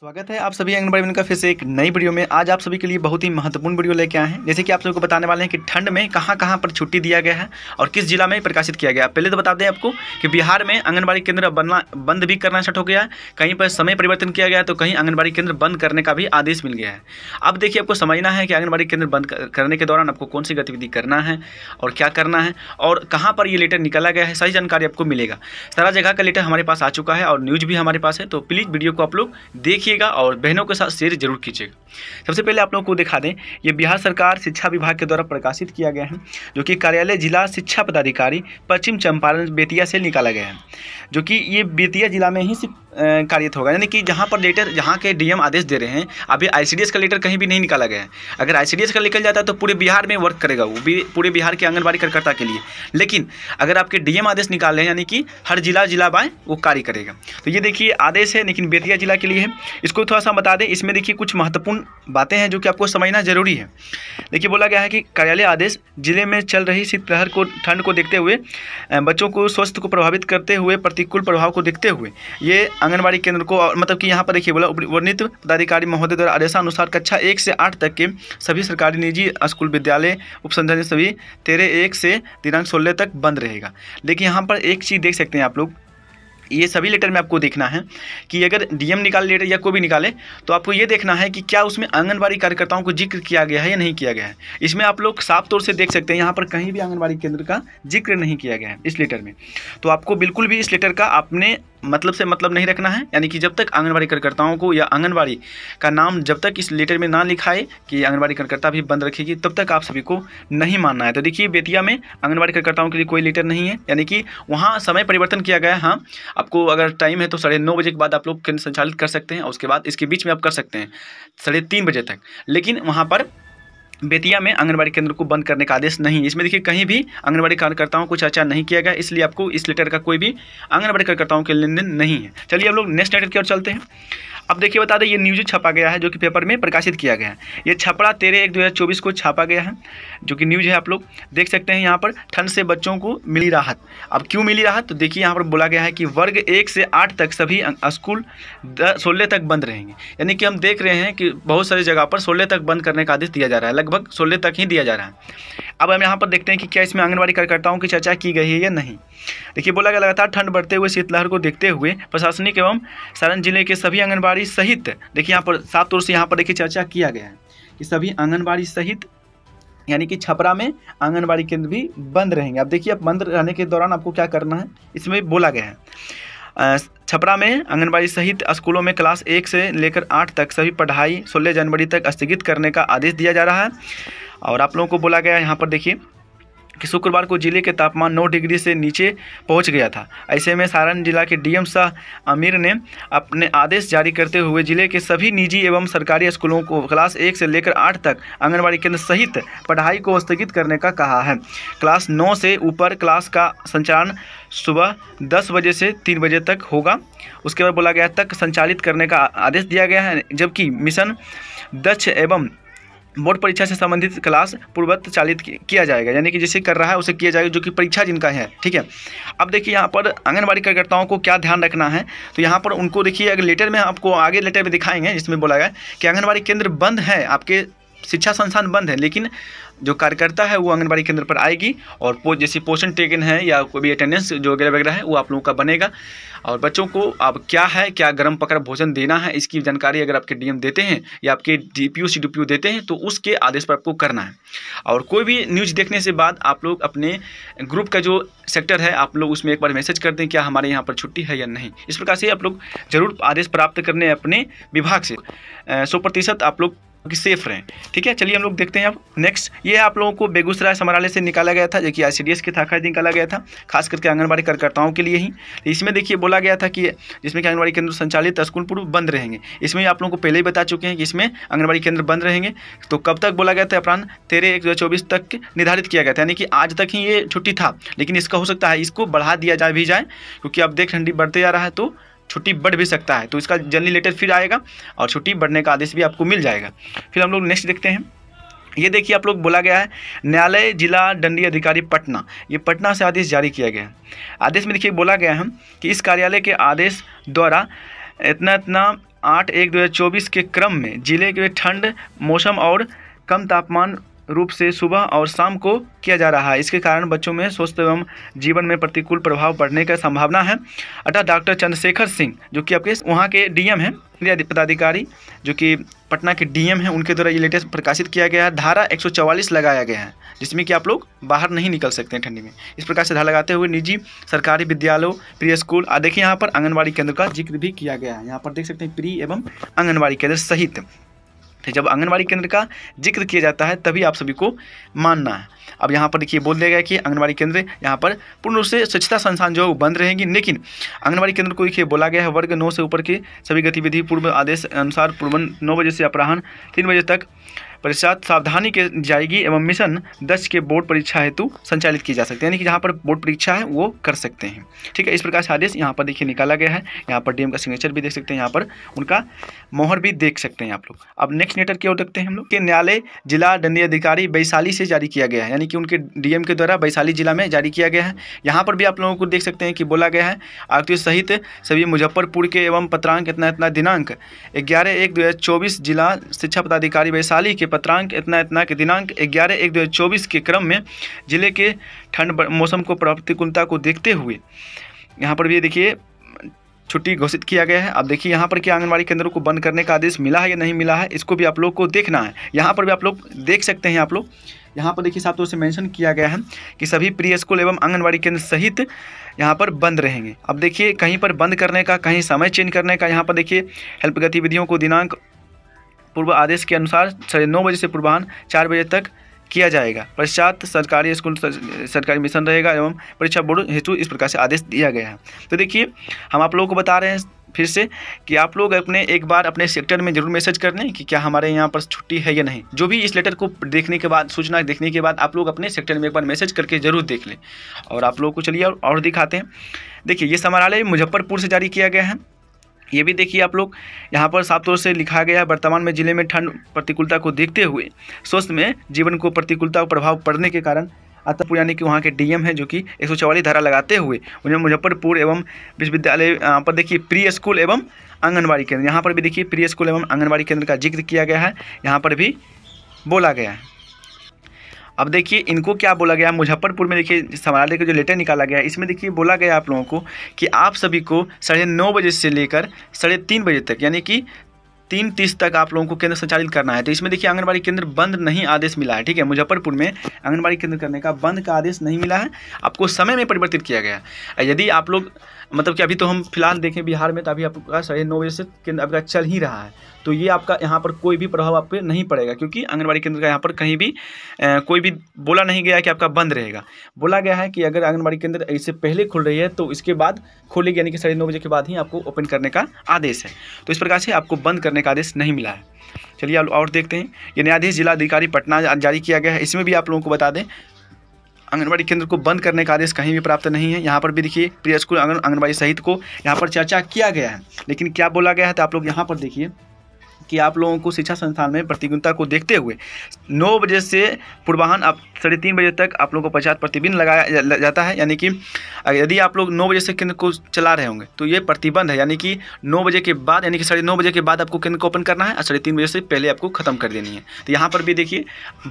स्वागत है आप सभी अंगनबाड़ी बहन का फिर से एक नई वीडियो में आज आप सभी के लिए बहुत ही महत्वपूर्ण वीडियो लेके आए हैं जैसे कि आप सभी को बताने वाले हैं कि ठंड में कहाँ कहाँ पर छुट्टी दिया गया है और किस जिला में प्रकाशित किया गया पहले तो बता दें आपको कि बिहार में आंगनबाड़ी केंद्र बनना बंद भी करना स्टार्ट हो गया है कहीं पर समय परिवर्तन किया गया तो कहीं आंगनबाड़ी केंद्र बंद करने का भी आदेश मिल गया है अब देखिए आपको समझना है कि आंगनबाड़ी केंद्र बंद करने के दौरान आपको कौन सी गतिविधि करना है और क्या करना है और कहाँ पर ये लेटर निकाला गया है सही जानकारी आपको मिलेगा सारा जगह का लेटर हमारे पास आ चुका है और न्यूज़ भी हमारे पास है तो प्लीज़ वीडियो को आप लोग देखिए देखिएगा और बहनों के साथ शेयर जरूर कीजिएगा सबसे पहले आप लोगों को दिखा दें ये बिहार सरकार शिक्षा विभाग के द्वारा प्रकाशित किया गया है जो कि कार्यालय जिला शिक्षा पदाधिकारी पश्चिम चंपारण बेतिया से निकाला गया है जो कि ये बेतिया जिला में ही सिर्फ कार्यरत होगा यानी कि जहाँ पर लेटर जहाँ के डीएम आदेश दे रहे हैं अभी आईसीडीएस का लेटर कहीं भी नहीं निकाला गया है अगर आईसीडीएस का निकल जाता है तो पूरे बिहार में वर्क करेगा वो भी पूरे बिहार के आंगनबाड़ी कार्यकर्ता के लिए लेकिन अगर आपके डीएम आदेश निकाल रहे हैं यानी कि हर जिला जिला बाय वो कार्य करेगा तो ये देखिए आदेश है लेकिन बेतिया जिला के लिए है इसको थोड़ा सा बता दें इसमें देखिए कुछ महत्वपूर्ण बातें हैं जो कि आपको समझना जरूरी है देखिए बोला गया है कि कार्यालय आदेश जिले में चल रही शीतलहर को ठंड को देखते हुए बच्चों को स्वस्थ को प्रभावित करते हुए प्रतिकूल प्रभाव को देखते हुए ये आंगनबाड़ी केंद्र को मतलब कि यहाँ पर देखिए बोला वर्णित पदाधिकारी महोदय द्वारा आदेशानुसार कक्षा एक से आठ तक के सभी सरकारी निजी स्कूल विद्यालय उपसंचालित सभी तेरह एक से दिनांक सोलह तक बंद रहेगा लेकिन यहाँ पर एक चीज़ देख सकते हैं आप लोग ये सभी लेटर में आपको देखना है कि अगर डीएम निकाले लेटर या कोई भी निकाले तो आपको ये देखना है कि क्या उसमें आंगनबाड़ी कार्यकर्ताओं को जिक्र किया गया है या नहीं किया गया है इसमें आप लोग साफ तौर से देख सकते हैं यहाँ पर कहीं भी आंगनबाड़ी केंद्र का जिक्र नहीं किया गया है इस लेटर में तो आपको बिल्कुल भी इस लेटर का आपने मतलब से मतलब नहीं रखना है यानी कि जब तक आंगनबाड़ी कार्यकर्ताओं को या आंगनबाड़ी का नाम जब तक इस लेटर में ना लिखाए कि आंगनबाड़ी कार्यकर्ता भी बंद रखेगी तब तक आप सभी को नहीं मानना है तो देखिए बेतिया में आंगनबाड़ी कार्यकर्ताओं के लिए कोई लेटर नहीं है यानी कि वहाँ समय परिवर्तन किया गया हाँ आपको अगर टाइम है तो साढ़े नौ बजे के बाद आप लोग केंद्र संचालित कर सकते हैं और उसके बाद इसके बीच में आप कर सकते हैं साढ़े तीन बजे तक लेकिन वहाँ पर बेतिया में आंगनबाड़ी केंद्र को बंद करने का आदेश नहीं इसमें देखिए कहीं भी आंगनबाड़ी कार्यकर्ताओं को चर्चा नहीं किया गया इसलिए आपको इस लेटर का कोई भी आंगनबाड़ी कार्यकर्ताओं के लेन देन नहीं है चलिए हम लोग नेक्स्ट लेटर की ओर चलते हैं अब देखिए बता दें ये न्यूज छपा गया है जो कि पेपर में प्रकाशित किया गया है ये छपड़ा तेरह एक दो हज़ार चौबीस को छापा गया है जो कि न्यूज है आप लोग देख सकते हैं यहाँ पर ठंड से बच्चों को मिली राहत अब क्यों मिली राहत तो देखिए यहाँ पर बोला गया है कि वर्ग एक से आठ तक सभी अं-, स्कूल सोलह तक बंद रहेंगे यानी कि हम देख रहे हैं कि बहुत सारी जगह पर सोलह तक बंद करने का आदेश दिया जा रहा है लगभग सोलह तक ही दिया जा रहा है अब हम यहाँ पर देखते हैं कि क्या इसमें आंगनबाड़ी कार्यकर्ताओं की चर्चा की गई है या नहीं देखिए बोला गया लगातार ठंड बढ़ते हुए शीतलहर को देखते हुए प्रशासनिक एवं सारण जिले के सभी आंगनबाड़ी सहित देखिए यहाँ पर साफ तौर से यहाँ पर देखिए चर्चा किया गया है कि सभी आंगनबाड़ी सहित यानी कि छपरा में आंगनबाड़ी केंद्र भी बंद रहेंगे अब देखिए अब बंद रहने के दौरान आपको क्या करना है इसमें बोला गया है छपरा में आंगनबाड़ी सहित स्कूलों में क्लास एक से लेकर आठ तक सभी पढ़ाई सोलह जनवरी तक स्थगित करने का आदेश दिया जा रहा है और आप लोगों को बोला गया यहाँ पर देखिए कि शुक्रवार को जिले के तापमान नौ डिग्री से नीचे पहुँच गया था ऐसे में सारण जिला के डीएम शाह आमिर ने अपने आदेश जारी करते हुए जिले के सभी निजी एवं सरकारी स्कूलों को क्लास एक से लेकर आठ तक आंगनबाड़ी केंद्र सहित पढ़ाई को स्थगित करने का कहा है क्लास नौ से ऊपर क्लास का संचालन सुबह दस बजे से तीन बजे तक होगा उसके बाद बोला गया तक संचालित करने का आदेश दिया गया है जबकि मिशन दक्ष एवं बोर्ड परीक्षा से संबंधित क्लास पूर्वत चालित किया जाएगा यानी कि जिसे कर रहा है उसे किया जाएगा जो कि परीक्षा जिनका है ठीक है अब देखिए यहाँ पर आंगनबाड़ी कार्यकर्ताओं को क्या ध्यान रखना है तो यहाँ पर उनको देखिए अगर लेटर में आपको आगे लेटर में दिखाएंगे जिसमें बोला गया कि आंगनबाड़ी केंद्र बंद है आपके शिक्षा संस्थान बंद है लेकिन जो कार्यकर्ता है वो आंगनबाड़ी केंद्र पर आएगी और पो जैसे पोषण टेकन है या कोई भी अटेंडेंस जो वगैरह वगैरह है वो आप लोगों का बनेगा और बच्चों को अब क्या है क्या गर्म पकड़ भोजन देना है इसकी जानकारी अगर आपके डीएम देते हैं या आपके डी पी देते हैं तो उसके आदेश पर आपको करना है और कोई भी न्यूज़ देखने से बाद आप लोग अपने ग्रुप का जो सेक्टर है आप लोग उसमें एक बार मैसेज कर दें क्या हमारे यहाँ पर छुट्टी है या नहीं इस प्रकार से आप लोग जरूर आदेश प्राप्त करने अपने विभाग से सौ प्रतिशत आप लोग कि सेफ रहें ठीक है चलिए हम लोग देखते हैं अब नेक्स्ट ये आप लोगों को बेगूसराय समराले से निकाला गया था जो कि आई के थाखा निकाला गया था खास करके आंगनबाड़ी कार्यकर्ताओं के लिए ही तो इसमें देखिए बोला गया था कि जिसमें कि आंगनबाड़ी केंद्र संचालित स्कूल पूर्व बंद रहेंगे इसमें आप लोगों को पहले ही बता चुके हैं कि इसमें आंगनबाड़ी केंद्र बंद रहेंगे तो कब तक बोला गया था अपराध तेरह एक तक निर्धारित किया गया था यानी कि आज तक ही ये छुट्टी था लेकिन इसका हो सकता है इसको बढ़ा दिया जा भी जाए क्योंकि अब देख ठंडी बढ़ते जा रहा है तो छुट्टी बढ़ भी सकता है तो इसका जर्नी लेटर फिर आएगा और छुट्टी बढ़ने का आदेश भी आपको मिल जाएगा फिर हम लोग नेक्स्ट देखते हैं ये देखिए आप लोग बोला गया है न्यायालय जिला दंडी अधिकारी पटना ये पटना से आदेश जारी किया गया है आदेश में देखिए बोला गया है कि इस कार्यालय के आदेश द्वारा इतना इतना आठ एक दो हज़ार चौबीस के क्रम में जिले के ठंड मौसम और कम तापमान रूप से सुबह और शाम को किया जा रहा है इसके कारण बच्चों में स्वस्थ एवं जीवन में प्रतिकूल प्रभाव पड़ने का संभावना है अतः डॉक्टर चंद्रशेखर सिंह जो कि आपके वहाँ के डीएम हैं पदाधिकारी जो कि पटना के डीएम हैं उनके द्वारा ये लेटेस्ट प्रकाशित किया गया है धारा 144 लगाया गया है जिसमें कि आप लोग बाहर नहीं निकल सकते हैं ठंडी में इस प्रकार से धारा लगाते हुए निजी सरकारी विद्यालयों प्री स्कूल आ देखिए यहाँ पर आंगनबाड़ी केंद्र का जिक्र भी किया गया है यहाँ पर देख सकते हैं प्री एवं आंगनबाड़ी केंद्र सहित फिर जब आंगनबाड़ी केंद्र का जिक्र किया जाता है तभी आप सभी को मानना है अब यहाँ पर देखिए बोल दिया गया कि आंगनबाड़ी केंद्र यहाँ पर पूर्ण रूप से स्वच्छता संस्थान जो है वो बंद रहेंगी लेकिन आंगनबाड़ी केंद्र को देखिए बोला गया है वर्ग नौ से ऊपर के सभी गतिविधि पूर्व आदेश अनुसार पूर्व नौ बजे से अपराहन तीन बजे तक पश्चात सावधानी के जाएगी एवं मिशन दस के बोर्ड परीक्षा हेतु संचालित की जा सकती है यानी कि जहाँ पर बोर्ड परीक्षा है वो कर सकते हैं ठीक है इस प्रकार से आदेश यहाँ पर देखिए निकाला गया है यहाँ पर डीएम का सिग्नेचर भी देख सकते हैं यहाँ पर उनका मोहर भी देख सकते हैं आप लोग अब नेक्स्ट लेटर की ओर देखते हैं हम लोग कि न्यायालय जिला दंडीय अधिकारी वैशाली से जारी किया गया है यानी कि उनके डीएम के द्वारा वैशाली जिला में जारी किया गया है यहाँ पर भी आप लोगों को देख सकते हैं कि बोला गया है आरती सहित सभी मुजफ्फरपुर के एवं पत्रांक इतना इतना दिनांक ग्यारह एक दो जिला शिक्षा पदाधिकारी वैशाली के पत्रांक इतना इतना के दिनांक ग्यारह एक दो चौबीस के क्रम में जिले के ठंड मौसम को प्रतिकूलता को देखते हुए यहाँ पर भी देखिए छुट्टी घोषित किया गया है अब देखिए यहाँ पर क्या आंगनबाड़ी केंद्रों को बंद करने का आदेश मिला है या नहीं मिला है इसको भी आप लोग को देखना है यहाँ पर भी आप लोग देख सकते हैं आप लोग यहाँ पर देखिए साफ तौर से मेंशन किया गया है कि सभी प्री स्कूल एवं आंगनबाड़ी केंद्र सहित यहाँ पर बंद रहेंगे अब देखिए कहीं पर बंद करने का कहीं समय चेंज करने का यहाँ पर देखिए हेल्प गतिविधियों को दिनांक पूर्व आदेश के अनुसार साढ़े नौ बजे से पूर्वाहन चार बजे तक किया जाएगा पश्चात सरकारी स्कूल सरकारी मिशन रहेगा एवं परीक्षा बोर्ड हेतु इस प्रकार से आदेश दिया गया है तो देखिए हम आप लोगों को बता रहे हैं फिर से कि आप लोग अपने एक बार अपने सेक्टर में जरूर मैसेज कर लें कि क्या हमारे यहाँ पर छुट्टी है या नहीं जो भी इस लेटर को देखने के बाद सूचना देखने के बाद आप लोग अपने सेक्टर में एक बार मैसेज करके जरूर देख लें और आप लोगों को चलिए और दिखाते हैं देखिए ये समारालय मुजफ्फरपुर से जारी किया गया है ये भी देखिए आप लोग यहाँ पर साफ तौर से लिखा गया है वर्तमान में जिले में ठंड प्रतिकूलता को देखते हुए स्वस्थ में जीवन को प्रतिकूलता प्रभाव पड़ने के कारण अतःपुर यानी कि वहाँ के डीएम हैं जो कि एक धारा लगाते हुए उन्हें मुजफ्फरपुर एवं विश्वविद्यालय यहाँ पर देखिए प्री स्कूल एवं आंगनबाड़ी केंद्र यहाँ पर भी देखिए प्री स्कूल एवं आंगनबाड़ी केंद्र का जिक्र किया गया है यहाँ पर भी बोला गया है अब देखिए इनको क्या बोला गया मुजफ्फरपुर में देखिए समानालय का जो लेटर निकाला गया इसमें देखिए बोला गया आप लोगों को कि आप सभी को साढ़े नौ बजे से लेकर साढ़े तीन बजे तक यानी कि तीन तीस तक आप लोगों को केंद्र संचालित करना है तो इसमें देखिए आंगनबाड़ी केंद्र बंद नहीं आदेश मिला है ठीक है मुजफ्फरपुर में आंगनबाड़ी केंद्र करने का बंद का आदेश नहीं मिला है आपको समय में परिवर्तित किया गया यदि आप लोग मतलब कि अभी तो हम फिलहाल देखें बिहार में तो अभी आपका साढ़े नौ बजे से केंद्र आपका चल ही रहा है तो ये आपका यहाँ पर कोई भी प्रभाव आप पे नहीं पड़ेगा क्योंकि आंगनबाड़ी केंद्र का यहाँ पर कहीं भी ए, कोई भी बोला नहीं गया कि आपका बंद रहेगा बोला गया है कि अगर आंगनबाड़ी केंद्र इससे पहले खुल रही है तो इसके बाद खोलेगी यानी कि साढ़े नौ बजे के बाद ही आपको ओपन करने का आदेश है तो इस प्रकार से आपको बंद करने का आदेश नहीं मिला है चलिए और देखते हैं ये न्यायाधीश जिलाधिकारी पटना जारी किया गया है इसमें भी आप लोगों को बता दें आंगनबाड़ी केंद्र को बंद करने का आदेश कहीं भी प्राप्त नहीं है यहाँ पर भी देखिए प्री स्कूल आंगनबाड़ी सहित को यहाँ पर चर्चा किया गया है लेकिन क्या बोला गया है तो आप लोग यहाँ पर देखिए कि आप लोगों को शिक्षा संस्थान में प्रतियोगिता को देखते हुए नौ बजे से पूर्वाहन आप साढ़े तीन बजे तक आप लोगों को पश्चात प्रतिबंध लगाया जाता है यानी कि यदि आप लोग नौ बजे से केंद्र को चला रहे होंगे तो ये प्रतिबंध है यानी कि नौ बजे के बाद यानी कि साढ़े नौ बजे के बाद आपको केंद्र को ओपन करना है और साढ़े तीन बजे से पहले आपको खत्म कर देनी है तो यहाँ पर भी देखिए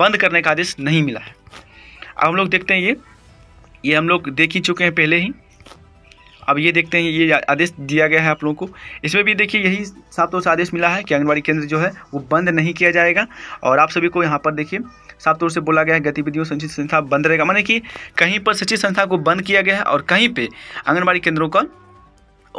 बंद करने का आदेश नहीं मिला है अब हम लोग देखते हैं ये ये हम लोग देख ही चुके हैं पहले ही अब ये देखते हैं ये आदेश दिया गया है आप लोगों को इसमें भी देखिए यही साफ से आदेश मिला है कि आंगनबाड़ी केंद्र जो है वो बंद नहीं किया जाएगा और आप सभी को यहाँ पर देखिए साफ तौर से बोला गया है गतिविधियों संचित संस्था बंद रहेगा माने कि कहीं पर संचित संस्था को बंद किया गया है और कहीं पर आंगनबाड़ी केंद्रों का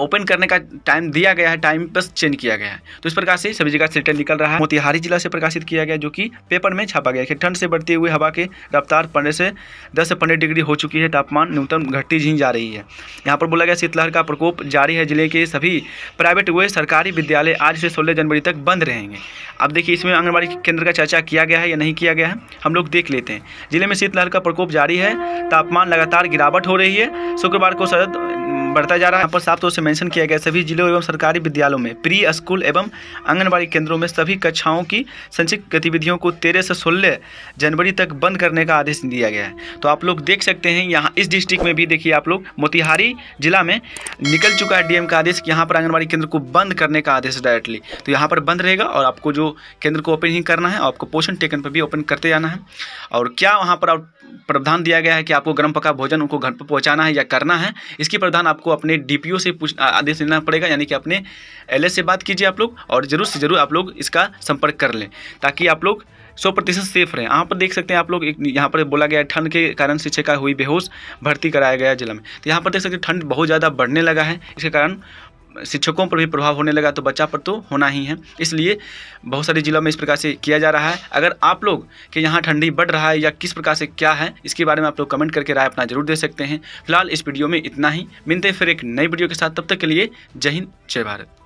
ओपन करने का टाइम दिया गया है टाइम बस चेंज किया गया है तो इस प्रकार से सभी जगह सिलेटर निकल रहा है मोतिहारी जिला से प्रकाशित किया गया जो कि पेपर में छापा गया है ठंड से बढ़ती हुई हवा की रफ्तार पंद्रह से दस से पंद्रह डिग्री हो चुकी है तापमान न्यूनतम घटती झील जा रही है यहाँ पर बोला गया शीतलहर का प्रकोप जारी है जिले के सभी प्राइवेट हुए सरकारी विद्यालय आज से सोलह जनवरी तक बंद रहेंगे अब देखिए इसमें आंगनबाड़ी केंद्र का चर्चा किया गया है या नहीं किया गया है हम लोग देख लेते हैं जिले में शीतलहर का प्रकोप जारी है तापमान लगातार गिरावट हो रही है शुक्रवार को शरद बढ़ता जा रहा है यहाँ पर साफ तौर से मेंशन किया गया सभी जिलों एवं सरकारी विद्यालयों में प्री स्कूल एवं आंगनबाड़ी केंद्रों में सभी कक्षाओं की संचित गतिविधियों को तेरह से सोलह जनवरी तक बंद करने का आदेश दिया गया है तो आप लोग देख सकते हैं यहाँ इस डिस्ट्रिक्ट में भी देखिए आप लोग मोतिहारी जिला में निकल चुका है डीएम का आदेश कि यहाँ पर आंगनबाड़ी केंद्र को बंद करने का आदेश डायरेक्टली तो यहाँ पर बंद रहेगा और आपको जो केंद्र को ओपन ही करना है आपको पोषण टेकन पर भी ओपन करते जाना है और क्या वहाँ पर प्रावधान दिया गया है कि आपको गर्म पका भोजन उनको घर पर पहुँचाना है या करना है इसकी प्रावधान आपको आपको अपने डी से पूछ आदेश लेना पड़ेगा यानी कि अपने एल से बात कीजिए आप लोग और ज़रूर से ज़रूर आप लोग इसका संपर्क कर लें ताकि आप लोग सौ प्रतिशत सेफ रहें यहाँ पर देख सकते हैं आप लोग एक यहाँ पर बोला गया है ठंड के कारण शिक्षिका हुई बेहोश भर्ती कराया गया जिला में तो यहाँ पर देख सकते हैं ठंड बहुत ज़्यादा बढ़ने लगा है इसके कारण शिक्षकों पर भी प्रभाव होने लगा तो बच्चा पर तो होना ही है इसलिए बहुत सारे ज़िलों में इस प्रकार से किया जा रहा है अगर आप लोग के यहाँ ठंडी बढ़ रहा है या किस प्रकार से क्या है इसके बारे में आप लोग कमेंट करके राय अपना जरूर दे सकते हैं फिलहाल इस वीडियो में इतना ही मिलते फिर एक नई वीडियो के साथ तब तक के लिए जय हिंद जय भारत